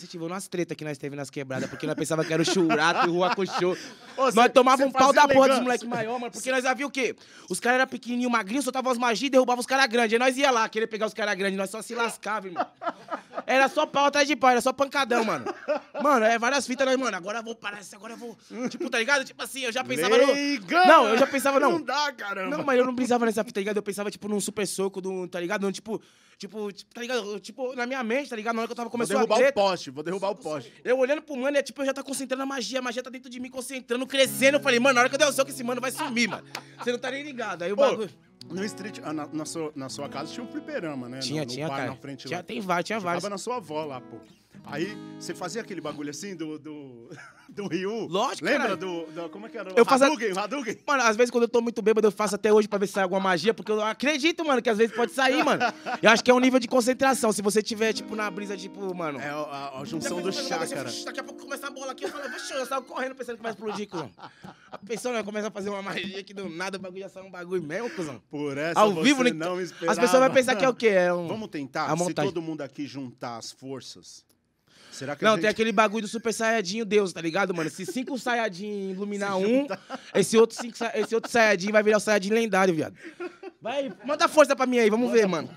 incentivou umas treta que nós teve nas quebradas, porque nós pensava que era o churato e o rua coxô. nós tomavam tomava um pau da porra dos moleques maior, mano, porque nós já viu o quê? Os caras eram pequenininhos, magrinhos, soltavam as magias e derrubavam os caras grandes. Aí nós ia lá, querer pegar os caras grandes, nós só se lascava, irmão. Era só pau atrás de pau, era só pancadão, mano. Mano, é várias fitas, né, mano, agora eu vou parar, agora eu vou. Tipo, tá ligado? Tipo assim, eu já pensava Leiga, no. Não, eu já pensava não. Não dá, caramba. Não, mas eu não pensava nessa fita, tá ligado? Eu pensava, tipo, num super soco, do, tá ligado? Não, tipo, tipo, tipo, tá ligado? Tipo, na minha mente, tá ligado? Na hora que eu tava começando a. Vou derrubar a o poste, vou derrubar o poste. Eu olhando pro mano, é tipo, eu já tá concentrando a magia, a magia tá dentro de mim, concentrando, crescendo. Eu falei, mano, na hora que eu der o soco, esse mano vai sumir, mano. Você não tá nem ligado. Aí o bagulho. No street, ah, na, na, sua, na sua casa tinha um fliperama, né? Tinha, no, no tinha, bar, cara. Na frente tinha, lá. Tem vários, tinha vários. Tava na sua avó lá, pô. Aí você fazia aquele bagulho assim do. do... Do Ryu. Lógico, Lembra do, do. Como é que era? Eu faço Hadouken, a... Hadouken. Mano, às vezes quando eu tô muito bêbado, eu faço até hoje pra ver se sai alguma magia, porque eu acredito, mano, que às vezes pode sair, mano. Eu acho que é um nível de concentração. Se você tiver, tipo, na brisa, tipo, mano. É a, a junção do chá, cara. Daqui a pouco começa a bola aqui, eu falo, vixi, eu saio correndo pensando que vai explodir, cuzão. A pessoa né, começa a fazer uma magia que do nada o bagulho já sai um bagulho mesmo, cuzão. Por essa, Ao vivo, né? não esperava. As pessoas vão pensar que é o quê? É um... Vamos tentar, se todo mundo aqui juntar as forças Será que Não, gente... tem aquele bagulho do super saiadinho Deus, tá ligado, mano? Se cinco saiadinhos iluminar um, esse outro, cinco, esse outro saiadinho vai virar o saiadinho lendário, viado. Vai, manda força pra mim aí, vamos manda. ver, mano.